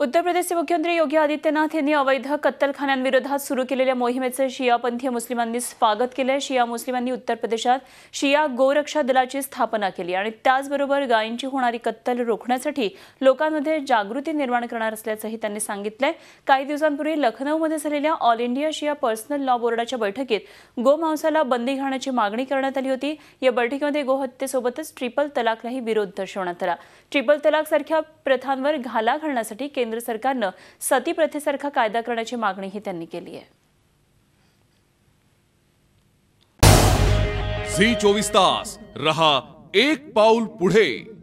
उत्तर प्रदेशचे मुख्यमंत्री योगी आदित्यनाथ यांनी अवैध कत्तलखान्यांविरोधात सुरू केलेल्या मोहिमेचे शियापंथीय मुस्लिमांनी स्वागत आहे शिया मुस्लिमांनी उत्तर प्रदेशात शिया गोरक्षा दलाची स्थापना केली आणि त्याचबरोबर गायींची होणारी कत्तल रोखण्यासाठी लोकांमध्ये जागृती निर्माण करणार असल्याचंही त्यांनी सांगितलंय काही दिवसांपूर्वी लखनौमध्ये झालेल्या All India Shia personal law बोर्डाच्या बैठकीत गोमांसाला बंदी घालण्याची मागणी करण्यात आली होती या बैठकीमध्ये गोहत्येसोबतच ट्रिपल तलाकलाही विरोध दर्शवण्यात आला ट्रिपल तलाकसारख्या प्रथांवर घाला घालण्यासाठी केंद्र सरकारनं सती प्रथेसारखा कायदा करण्याची मागणीही त्यांनी केली आहे झी चोवीस तास रहा एक पाऊल पुढे